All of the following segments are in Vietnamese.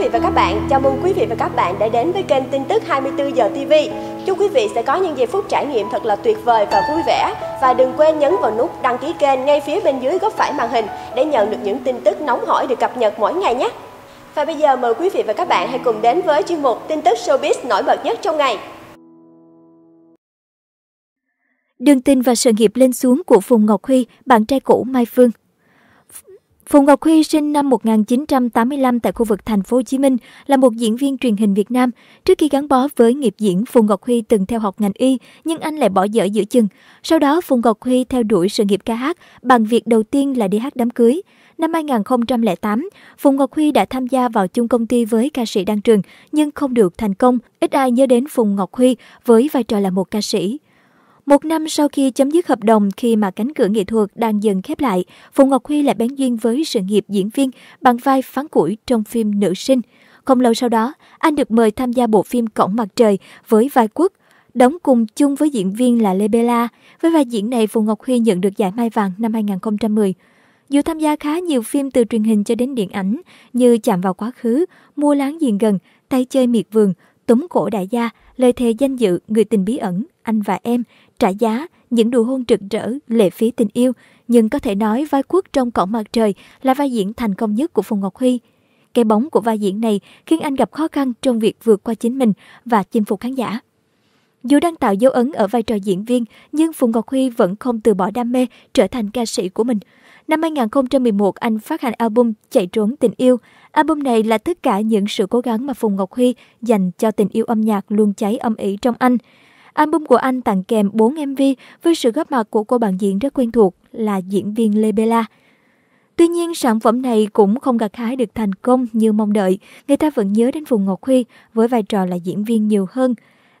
vị và các bạn, chào mừng quý vị và các bạn đã đến với kênh tin tức 24 giờ TV. Chúc quý vị sẽ có những giây phút trải nghiệm thật là tuyệt vời và vui vẻ và đừng quên nhấn vào nút đăng ký kênh ngay phía bên dưới góc phải màn hình để nhận được những tin tức nóng hổi được cập nhật mỗi ngày nhé. Và bây giờ mời quý vị và các bạn hãy cùng đến với chuyên mục tin tức showbiz nổi bật nhất trong ngày. Đường tình và sự nghiệp lên xuống của Phùng Ngọc Huy, bạn trai cũ Mai Phương Phùng Ngọc Huy sinh năm 1985 tại khu vực thành phố Hồ Chí Minh, là một diễn viên truyền hình Việt Nam. Trước khi gắn bó với nghiệp diễn, Phùng Ngọc Huy từng theo học ngành y, nhưng anh lại bỏ dở giữa chừng. Sau đó, Phùng Ngọc Huy theo đuổi sự nghiệp ca hát bằng việc đầu tiên là đi hát đám cưới. Năm 2008, Phùng Ngọc Huy đã tham gia vào chung công ty với ca sĩ Đăng Trường, nhưng không được thành công. Ít ai nhớ đến Phùng Ngọc Huy với vai trò là một ca sĩ. Một năm sau khi chấm dứt hợp đồng khi mà cánh cửa nghệ thuật đang dần khép lại, Phùng Ngọc Huy lại bén duyên với sự nghiệp diễn viên bằng vai phán củi trong phim Nữ sinh. Không lâu sau đó, anh được mời tham gia bộ phim Cổng Mặt Trời với vai Quốc, đóng cùng chung với diễn viên là Lê Bella. Với vai diễn này, Phùng Ngọc Huy nhận được giải Mai Vàng năm 2010. Dù tham gia khá nhiều phim từ truyền hình cho đến điện ảnh như Chạm vào quá khứ, Mua láng giềng gần, Tay chơi miệt vườn, Túm cổ đại gia, Lời thề danh dự, Người tình bí ẩn, Anh và em, trả giá những đùa hôn rực rỡ, lệ phí tình yêu, nhưng có thể nói vai quốc trong cổng mặt trời là vai diễn thành công nhất của Phùng Ngọc Huy. Cái bóng của vai diễn này khiến anh gặp khó khăn trong việc vượt qua chính mình và chinh phục khán giả. Dù đang tạo dấu ấn ở vai trò diễn viên, nhưng Phùng Ngọc Huy vẫn không từ bỏ đam mê trở thành ca sĩ của mình. Năm 2011, anh phát hành album Chạy trốn tình yêu. Album này là tất cả những sự cố gắng mà Phùng Ngọc Huy dành cho tình yêu âm nhạc luôn cháy âm ỉ trong anh. Album của anh tặng kèm 4 MV với sự góp mặt của cô bạn diễn rất quen thuộc là diễn viên Lê Bella. Tuy nhiên, sản phẩm này cũng không gặt hái được thành công như mong đợi. Người ta vẫn nhớ đến Phùng Ngọc Huy với vai trò là diễn viên nhiều hơn.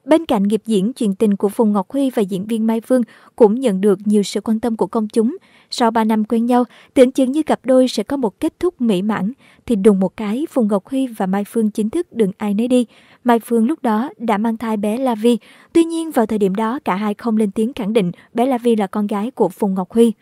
Bên cạnh nghiệp diễn chuyện tình của Phùng Ngọc Huy và diễn viên Mai Phương cũng nhận được nhiều sự quan tâm của công chúng. Sau 3 năm quen nhau, tưởng chừng như cặp đôi sẽ có một kết thúc mỹ mãn, thì đùng một cái Phùng Ngọc Huy và Mai Phương chính thức đừng ai nấy đi. Mai Phương lúc đó đã mang thai bé La Vi, tuy nhiên vào thời điểm đó cả hai không lên tiếng khẳng định bé La Vi là con gái của Phùng Ngọc Huy.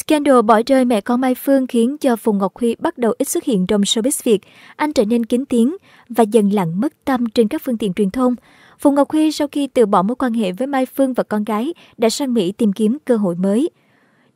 Scandal bỏ rơi mẹ con Mai Phương khiến cho Phùng Ngọc Huy bắt đầu ít xuất hiện trong showbiz Việt. Anh trở nên kín tiếng và dần lặng mất tâm trên các phương tiện truyền thông. Phùng Ngọc Huy sau khi từ bỏ mối quan hệ với Mai Phương và con gái đã sang Mỹ tìm kiếm cơ hội mới.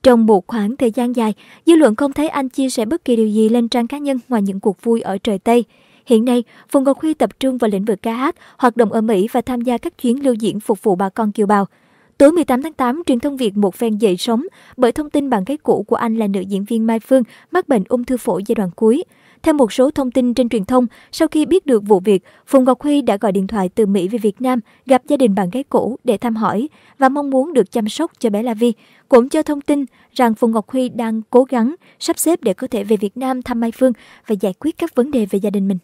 Trong một khoảng thời gian dài, dư luận không thấy anh chia sẻ bất kỳ điều gì lên trang cá nhân ngoài những cuộc vui ở trời Tây. Hiện nay, Phùng Ngọc Huy tập trung vào lĩnh vực ca hát, hoạt động ở Mỹ và tham gia các chuyến lưu diễn phục vụ bà con kiều bào – Tối 18 tháng 8, truyền thông Việt một phen dậy sóng bởi thông tin bạn gái cũ của anh là nữ diễn viên Mai Phương mắc bệnh ung thư phổi giai đoạn cuối. Theo một số thông tin trên truyền thông, sau khi biết được vụ việc, Phùng Ngọc Huy đã gọi điện thoại từ Mỹ về Việt Nam gặp gia đình bạn gái cũ để thăm hỏi và mong muốn được chăm sóc cho bé La Vi. Cũng cho thông tin rằng Phùng Ngọc Huy đang cố gắng sắp xếp để có thể về Việt Nam thăm Mai Phương và giải quyết các vấn đề về gia đình mình.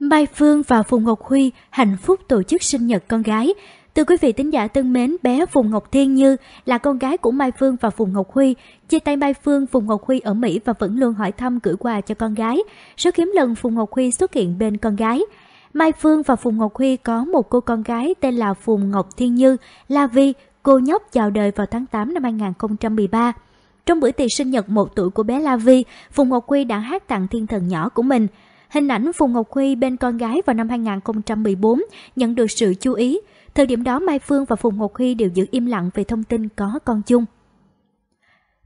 Mai Phương và Phùng Ngọc Huy hạnh phúc tổ chức sinh nhật con gái. Từ quý vị tín giả thân mến, bé Phùng Ngọc Thiên Như là con gái của Mai Phương và Phùng Ngọc Huy. Chia tay Mai Phương, Phùng Ngọc Huy ở Mỹ và vẫn luôn hỏi thăm gửi quà cho con gái. Số kiếm lần Phùng Ngọc Huy xuất hiện bên con gái. Mai Phương và Phùng Ngọc Huy có một cô con gái tên là Phùng Ngọc Thiên Như, La Vi, cô nhóc chào đời vào tháng 8 năm 2013. Trong bữa tiệc sinh nhật một tuổi của bé La Vi, Phùng Ngọc Huy đã hát tặng thiên thần nhỏ của mình – Hình ảnh Phùng Ngọc Huy bên con gái vào năm 2014 nhận được sự chú ý. Thời điểm đó Mai Phương và Phùng Ngọc Huy đều giữ im lặng về thông tin có con chung.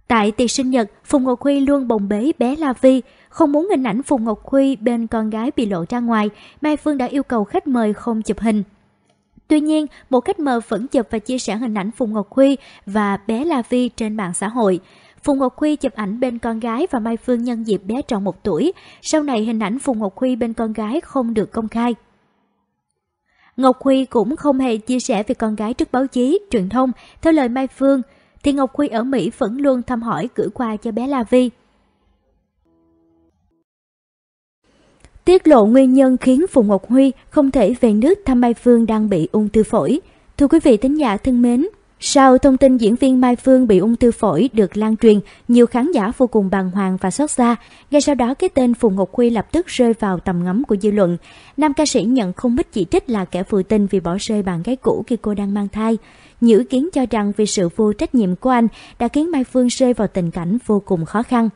Tại tiệc sinh nhật, Phùng Ngọc Huy luôn bồng bế bé La Vi. Không muốn hình ảnh Phùng Ngọc Huy bên con gái bị lộ ra ngoài, Mai Phương đã yêu cầu khách mời không chụp hình. Tuy nhiên, một khách mời vẫn chụp và chia sẻ hình ảnh Phùng Ngọc Huy và bé La Vi trên mạng xã hội. Phùng Ngọc Huy chụp ảnh bên con gái và Mai Phương nhân dịp bé tròn một tuổi. Sau này hình ảnh Phùng Ngọc Huy bên con gái không được công khai. Ngọc Huy cũng không hề chia sẻ về con gái trước báo chí, truyền thông. Theo lời Mai Phương, thì Ngọc Huy ở Mỹ vẫn luôn thăm hỏi gửi quà cho bé La Vi. Tiết lộ nguyên nhân khiến Phùng Ngọc Huy không thể về nước thăm Mai Phương đang bị ung thư phổi. Thưa quý vị thính giả thân mến, sau thông tin diễn viên Mai Phương bị ung thư phổi được lan truyền, nhiều khán giả vô cùng bàng hoàng và xót xa. Ngay sau đó, cái tên Phùng Ngọc Khuê lập tức rơi vào tầm ngắm của dư luận. Nam ca sĩ nhận không ít chỉ trích là kẻ phụ tình vì bỏ rơi bạn gái cũ khi cô đang mang thai. Nhiều ý kiến cho rằng vì sự vô trách nhiệm của anh đã khiến Mai Phương rơi vào tình cảnh vô cùng khó khăn.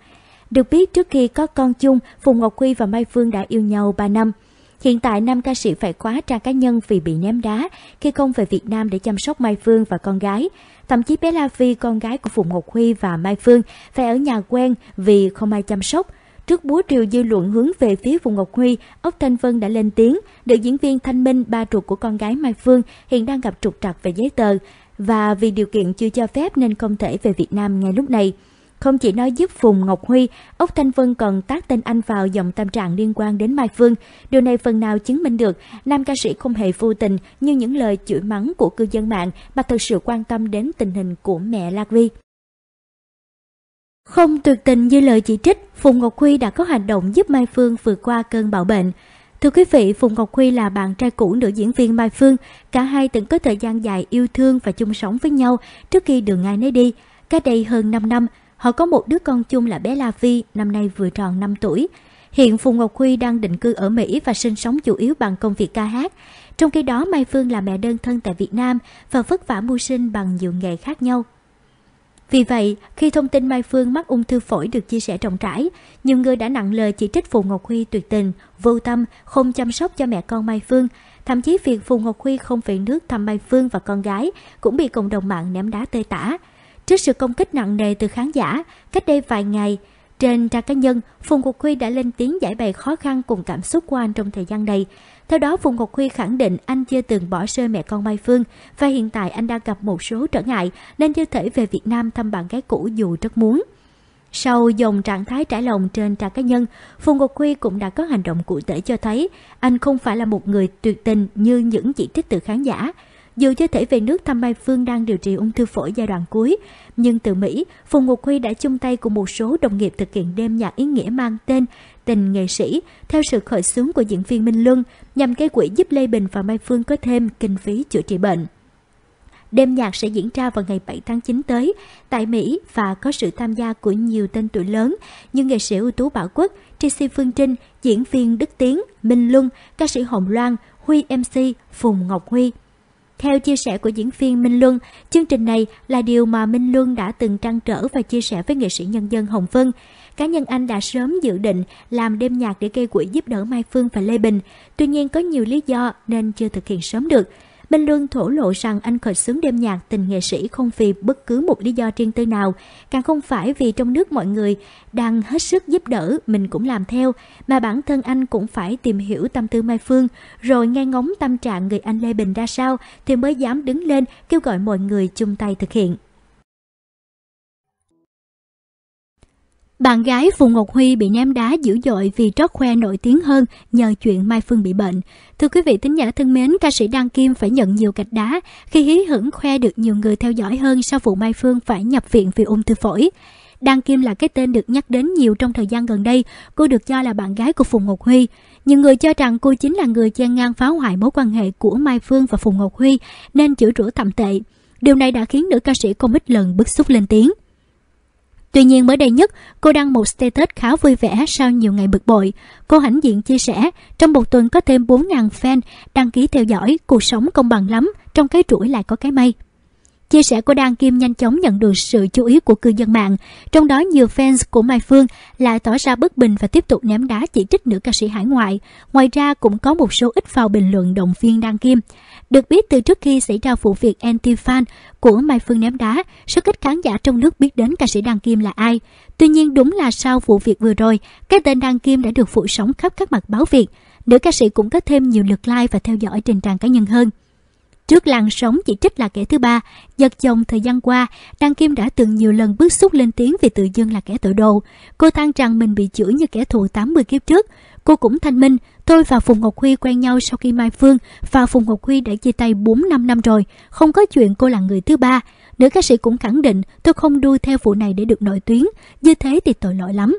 Được biết, trước khi có con chung, Phùng Ngọc Khuê và Mai Phương đã yêu nhau 3 năm. Hiện tại nam ca sĩ phải khóa trang cá nhân vì bị ném đá khi không về Việt Nam để chăm sóc Mai Phương và con gái. Thậm chí bé La Phi, con gái của Phùng Ngọc Huy và Mai Phương phải ở nhà quen vì không ai chăm sóc. Trước búa triều dư luận hướng về phía Phùng Ngọc Huy, ốc Thanh Vân đã lên tiếng, được diễn viên Thanh Minh, ba ruột của con gái Mai Phương, hiện đang gặp trục trặc về giấy tờ và vì điều kiện chưa cho phép nên không thể về Việt Nam ngay lúc này. Không chỉ nói giúp Phùng Ngọc Huy, Ốc Thanh Vân còn tác tên anh vào dòng tâm trạng liên quan đến Mai Phương. Điều này phần nào chứng minh được nam ca sĩ không hề vô tình như những lời chửi mắng của cư dân mạng mà thật sự quan tâm đến tình hình của mẹ Lạc Vi. Không tuyệt tình như lời chỉ trích, Phùng Ngọc Huy đã có hành động giúp Mai Phương vượt qua cơn bạo bệnh. Thưa quý vị, Phùng Ngọc Huy là bạn trai cũ nữ diễn viên Mai Phương. Cả hai từng có thời gian dài yêu thương và chung sống với nhau trước khi đường ai nấy đi. Cách đây hơn 5 năm, Họ có một đứa con chung là bé La Vi, năm nay vừa tròn 5 tuổi. Hiện Phùng Ngọc Huy đang định cư ở Mỹ và sinh sống chủ yếu bằng công việc ca hát. Trong khi đó Mai Phương là mẹ đơn thân tại Việt Nam và vất vả mưu sinh bằng nhiều nghề khác nhau. Vì vậy, khi thông tin Mai Phương mắc ung thư phổi được chia sẻ rộng rãi, nhiều người đã nặng lời chỉ trích Phùng Ngọc Huy tuyệt tình, vô tâm, không chăm sóc cho mẹ con Mai Phương. Thậm chí việc Phùng Ngọc Huy không về nước thăm Mai Phương và con gái cũng bị cộng đồng mạng ném đá tơi tả. Trước sự công kích nặng nề từ khán giả, cách đây vài ngày, trên trang cá nhân, Phùng Ngọc Huy đã lên tiếng giải bày khó khăn cùng cảm xúc của anh trong thời gian này. Theo đó, Phùng Ngọc Huy khẳng định anh chưa từng bỏ rơi mẹ con Mai Phương và hiện tại anh đang gặp một số trở ngại nên chưa thể về Việt Nam thăm bạn gái cũ dù rất muốn. Sau dòng trạng thái trải lòng trên trang cá nhân, Phùng Ngọc Huy cũng đã có hành động cụ thể cho thấy anh không phải là một người tuyệt tình như những chỉ trích từ khán giả. Dù chưa thể về nước thăm Mai Phương đang điều trị ung thư phổi giai đoạn cuối, nhưng từ Mỹ, Phùng Ngọc Huy đã chung tay cùng một số đồng nghiệp thực hiện đêm nhạc ý nghĩa mang tên Tình nghệ sĩ theo sự khởi xướng của diễn viên Minh Luân nhằm gây quỹ giúp Lê Bình và Mai Phương có thêm kinh phí chữa trị bệnh. Đêm nhạc sẽ diễn ra vào ngày 7 tháng 9 tới tại Mỹ và có sự tham gia của nhiều tên tuổi lớn như nghệ sĩ ưu tú Bảo Quốc, Tracy Phương Trinh, diễn viên Đức Tiến, Minh Luân, ca sĩ Hồng Loan, Huy MC, Phùng Ngọc Huy, theo chia sẻ của diễn viên Minh Luân, chương trình này là điều mà Minh Luân đã từng trăn trở và chia sẻ với nghệ sĩ nhân dân Hồng Vân. Cá nhân anh đã sớm dự định làm đêm nhạc để gây quỹ giúp đỡ Mai Phương và Lê Bình. Tuy nhiên có nhiều lý do nên chưa thực hiện sớm được. Minh Luân thổ lộ rằng anh khởi xướng đêm nhạc tình nghệ sĩ không vì bất cứ một lý do riêng tư nào, càng không phải vì trong nước mọi người đang hết sức giúp đỡ mình cũng làm theo, mà bản thân anh cũng phải tìm hiểu tâm tư Mai Phương, rồi nghe ngóng tâm trạng người anh Lê Bình ra sao thì mới dám đứng lên kêu gọi mọi người chung tay thực hiện. Bạn gái Phùng Ngọc Huy bị ném đá dữ dội vì trót khoe nổi tiếng hơn nhờ chuyện Mai Phương bị bệnh. Thưa quý vị tính giả thân mến, ca sĩ Đăng Kim phải nhận nhiều gạch đá khi hí hửng khoe được nhiều người theo dõi hơn sau vụ Mai Phương phải nhập viện vì ung thư phổi. đăng Kim là cái tên được nhắc đến nhiều trong thời gian gần đây, cô được cho là bạn gái của Phùng Ngọc Huy. Nhiều người cho rằng cô chính là người chen ngang phá hoại mối quan hệ của Mai Phương và Phùng Ngọc Huy, nên chửi rủa thậm tệ. Điều này đã khiến nữ ca sĩ không ít lần bức xúc lên tiếng. Tuy nhiên mới đây nhất, cô đăng một status khá vui vẻ sau nhiều ngày bực bội. Cô hãnh diện chia sẻ, trong một tuần có thêm 4.000 fan đăng ký theo dõi, cuộc sống công bằng lắm, trong cái rủi lại có cái may. Chia sẻ của Đan Kim nhanh chóng nhận được sự chú ý của cư dân mạng, trong đó nhiều fans của Mai Phương lại tỏ ra bất bình và tiếp tục ném đá chỉ trích nữ ca sĩ hải ngoại. Ngoài ra cũng có một số ít vào bình luận động viên Đan Kim. Được biết từ trước khi xảy ra vụ việc anti-fan của Mai Phương ném đá, rất ít khán giả trong nước biết đến ca sĩ Đan Kim là ai. Tuy nhiên đúng là sau vụ việc vừa rồi, cái tên Đan Kim đã được phủ sóng khắp các mặt báo Việt. Nữ ca sĩ cũng có thêm nhiều lượt like và theo dõi trên trang cá nhân hơn. Trước làn sóng chỉ trích là kẻ thứ ba, giật chồng thời gian qua, Đăng Kim đã từng nhiều lần bức xúc lên tiếng vì tự dưng là kẻ tội đồ. Cô than rằng mình bị chửi như kẻ thù 80 kiếp trước. Cô cũng thanh minh, tôi và Phùng Ngọc Huy quen nhau sau khi Mai Phương và Phùng Ngọc Huy đã chia tay 4-5 năm rồi, không có chuyện cô là người thứ ba. Nữ ca sĩ cũng khẳng định tôi không đuôi theo vụ này để được nổi tiếng, như thế thì tội lỗi lắm.